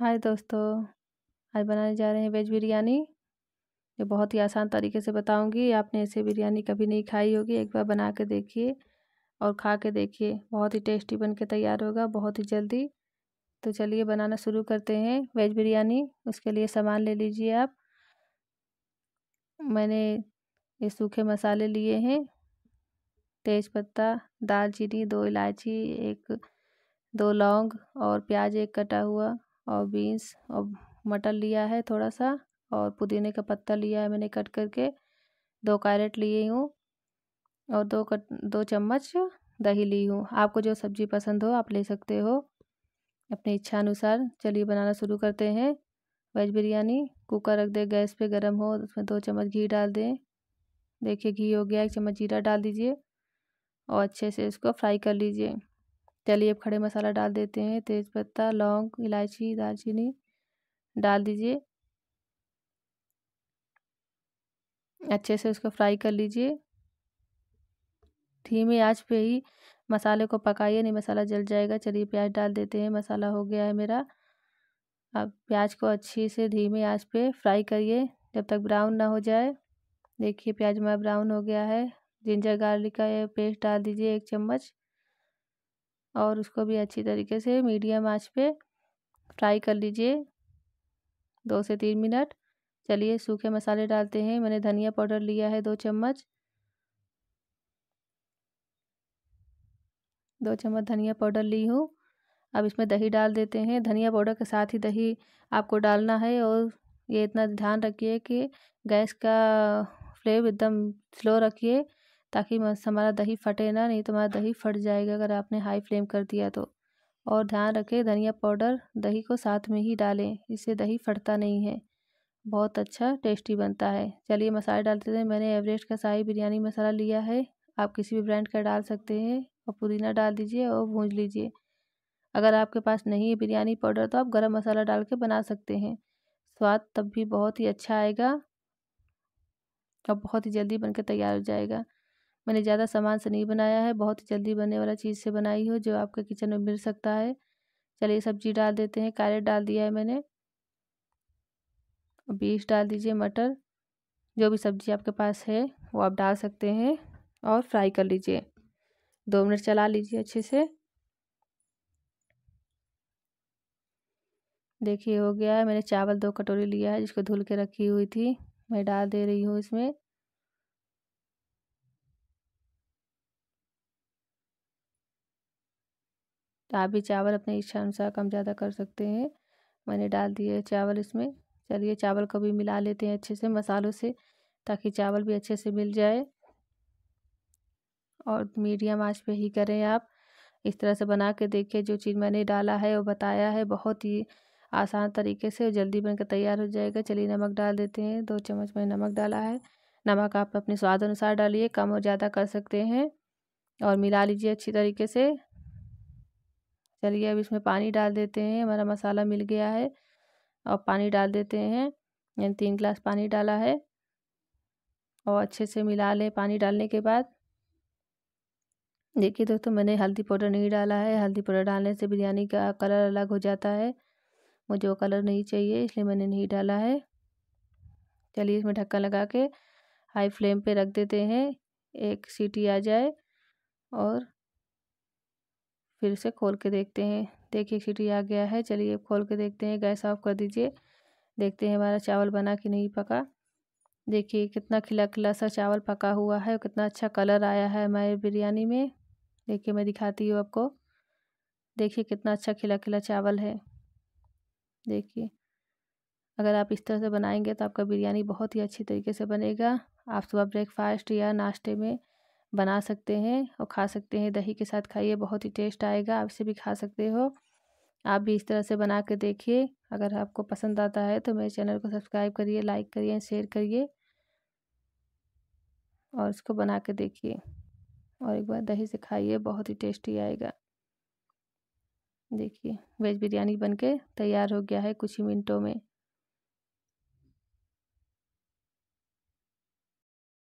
हाय दोस्तों आज बनाने जा रहे हैं वेज बिरयानी ये बहुत ही आसान तरीके से बताऊंगी आपने ऐसे बिरयानी कभी नहीं खाई होगी एक बार बना के देखिए और खा के देखिए बहुत ही टेस्टी बन के तैयार होगा बहुत ही जल्दी तो चलिए बनाना शुरू करते हैं वेज बिरयानी उसके लिए सामान ले लीजिए आप मैंने ये सूखे मसाले लिए हैं तेज पत्ता दालचीनी दो इलायची एक दो लौंग और प्याज एक कटा हुआ और बीन्स और मटर लिया है थोड़ा सा और पुदीने का पत्ता लिया है मैंने कट करके दो कैरेट लिए हूँ और दो कट दो चम्मच दही ली हूँ आपको जो सब्ज़ी पसंद हो आप ले सकते हो अपनी इच्छा अनुसार चलिए बनाना शुरू करते हैं वेज बिरयानी कुकर रख दें गैस पे गर्म हो उसमें दो चम्मच घी डाल दें देखिए घी हो गया एक चम्मच जीरा डाल दीजिए और अच्छे से इसको फ्राई कर लीजिए चलिए अब खड़े मसाला डाल देते हैं तेज़पत्ता लौंग इलायची दालचीनी डाल दीजिए अच्छे से उसको फ्राई कर लीजिए धीमी आँच पे ही मसाले को पकाइए नहीं मसाला जल जाएगा चलिए प्याज डाल देते हैं मसाला हो गया है मेरा अब प्याज को अच्छे से धीमी आँच पे फ्राई करिए जब तक ब्राउन ना हो जाए देखिए प्याज हमारा ब्राउन हो गया है जिंजर गार्लिक का पेस्ट डाल दीजिए एक चम्मच और उसको भी अच्छी तरीके से मीडियम आंच पे फ्राई कर लीजिए दो से तीन मिनट चलिए सूखे मसाले डालते हैं मैंने धनिया पाउडर लिया है दो चम्मच दो चम्मच धनिया पाउडर ली हूँ अब इसमें दही डाल देते हैं धनिया पाउडर के साथ ही दही आपको डालना है और ये इतना ध्यान रखिए कि गैस का फ्लेम एकदम स्लो रखिए ताकि हमारा दही फटे ना नहीं तो हमारा दही फट जाएगा अगर आपने हाई फ्लेम कर दिया तो और ध्यान रखें धनिया पाउडर दही को साथ में ही डालें इससे दही फटता नहीं है बहुत अच्छा टेस्टी बनता है चलिए मसाले डालते हैं मैंने एवरेस्ट का शाही बिरयानी मसाला लिया है आप किसी भी ब्रांड का डाल सकते हैं और पुदीना डाल दीजिए और भूंज लीजिए अगर आपके पास नहीं है बिरयानी पाउडर तो आप गरम मसाला डाल के बना सकते हैं स्वाद तब भी बहुत ही अच्छा आएगा और बहुत ही जल्दी बनकर तैयार हो जाएगा मैंने ज़्यादा सामान से नहीं बनाया है बहुत ही जल्दी बनने वाला चीज़ से बनाई हो जो आपके किचन में मिल सकता है चलिए सब्जी डाल देते हैं कैरेट डाल दिया है मैंने बीस डाल दीजिए मटर जो भी सब्जी आपके पास है वो आप डाल सकते हैं और फ्राई कर लीजिए दो मिनट चला लीजिए अच्छे से देखिए हो गया है मैंने चावल दो कटोरी लिया है जिसको धुल के रखी हुई थी मैं डाल दे रही हूँ इसमें तो आप भी चावल अपने इच्छा अनुसार कम ज़्यादा कर सकते हैं मैंने डाल दिए चावल इसमें चलिए चावल को भी मिला लेते हैं अच्छे से मसालों से ताकि चावल भी अच्छे से मिल जाए और मीडियम आँच पर ही करें आप इस तरह से बना के देखिए जो चीज़ मैंने डाला है वो बताया है बहुत ही आसान तरीके से जल्दी बनकर तैयार हो जाएगा चलिए नमक डाल देते हैं दो चम्मच में नमक डाला है नमक आप अपने स्वाद अनुसार डालिए कम और ज़्यादा कर सकते हैं और मिला लीजिए अच्छी तरीके से चलिए अब इसमें पानी डाल देते हैं हमारा मसाला मिल गया है और पानी डाल देते हैं मैंने तीन गिलास पानी डाला है और अच्छे से मिला लें पानी डालने के बाद देखिए दोस्तों मैंने हल्दी पाउडर नहीं डाला है हल्दी पाउडर डालने से बिरयानी का कलर अलग हो जाता है मुझे वो कलर नहीं चाहिए इसलिए मैंने नहीं डाला है चलिए इसमें ढक्कन लगा के हाई फ्लेम पे रख देते हैं एक सीटी आ जाए और फिर से खोल के देखते हैं देखिए सीटी आ गया है चलिए खोल के देखते हैं गैस ऑफ कर दीजिए देखते हैं हमारा चावल बना कि नहीं पका देखिए कितना खिला खिला सा चावल पका हुआ है कितना अच्छा कलर आया है हमारे बिरयानी में देखिए मैं दिखाती हूँ आपको देखिए कितना अच्छा खिला खिला चावल है देखिए अगर आप इस तरह से बनाएंगे तो आपका बिरयानी बहुत ही अच्छी तरीके से बनेगा आप सुबह ब्रेकफास्ट या नाश्ते में बना सकते हैं और खा सकते हैं दही के साथ खाइए बहुत ही टेस्ट आएगा आप इसे भी खा सकते हो आप भी इस तरह से बना कर देखिए अगर आपको पसंद आता है तो मेरे चैनल को सब्सक्राइब करिए लाइक करिए शेयर करिए और इसको बना के देखिए और एक बार दही से खाइए बहुत ही टेस्टी आएगा देखिए वेज बिरयानी बनके तैयार हो गया है कुछ ही मिनटों में